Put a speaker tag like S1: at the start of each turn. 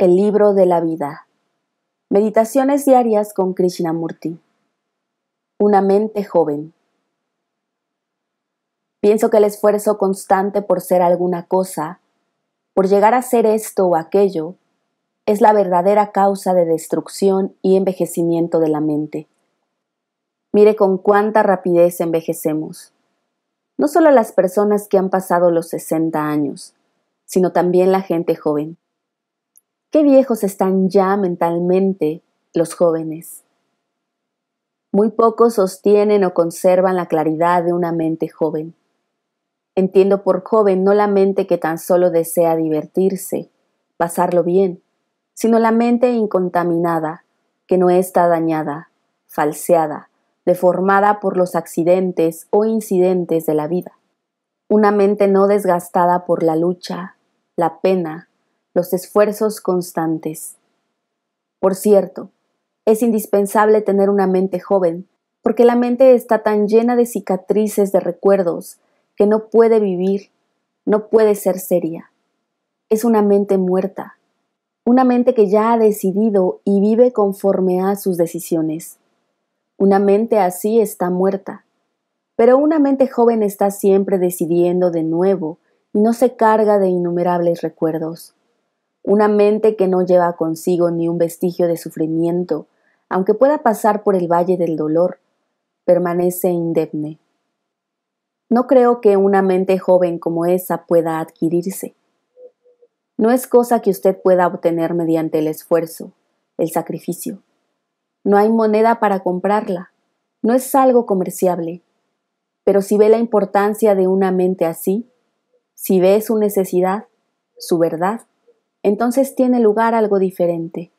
S1: El libro de la vida. Meditaciones diarias con Krishnamurti. Una mente joven. Pienso que el esfuerzo constante por ser alguna cosa, por llegar a ser esto o aquello, es la verdadera causa de destrucción y envejecimiento de la mente. Mire con cuánta rapidez envejecemos. No solo las personas que han pasado los 60 años, sino también la gente joven. Qué viejos están ya mentalmente los jóvenes. Muy pocos sostienen o conservan la claridad de una mente joven. Entiendo por joven no la mente que tan solo desea divertirse, pasarlo bien, sino la mente incontaminada, que no está dañada, falseada, deformada por los accidentes o incidentes de la vida. Una mente no desgastada por la lucha, la pena, los esfuerzos constantes. Por cierto, es indispensable tener una mente joven, porque la mente está tan llena de cicatrices de recuerdos que no puede vivir, no puede ser seria. Es una mente muerta, una mente que ya ha decidido y vive conforme a sus decisiones. Una mente así está muerta, pero una mente joven está siempre decidiendo de nuevo y no se carga de innumerables recuerdos una mente que no lleva consigo ni un vestigio de sufrimiento, aunque pueda pasar por el valle del dolor, permanece indemne. No creo que una mente joven como esa pueda adquirirse. No es cosa que usted pueda obtener mediante el esfuerzo, el sacrificio. No hay moneda para comprarla, no es algo comerciable. Pero si ve la importancia de una mente así, si ve su necesidad, su verdad, entonces tiene lugar algo diferente.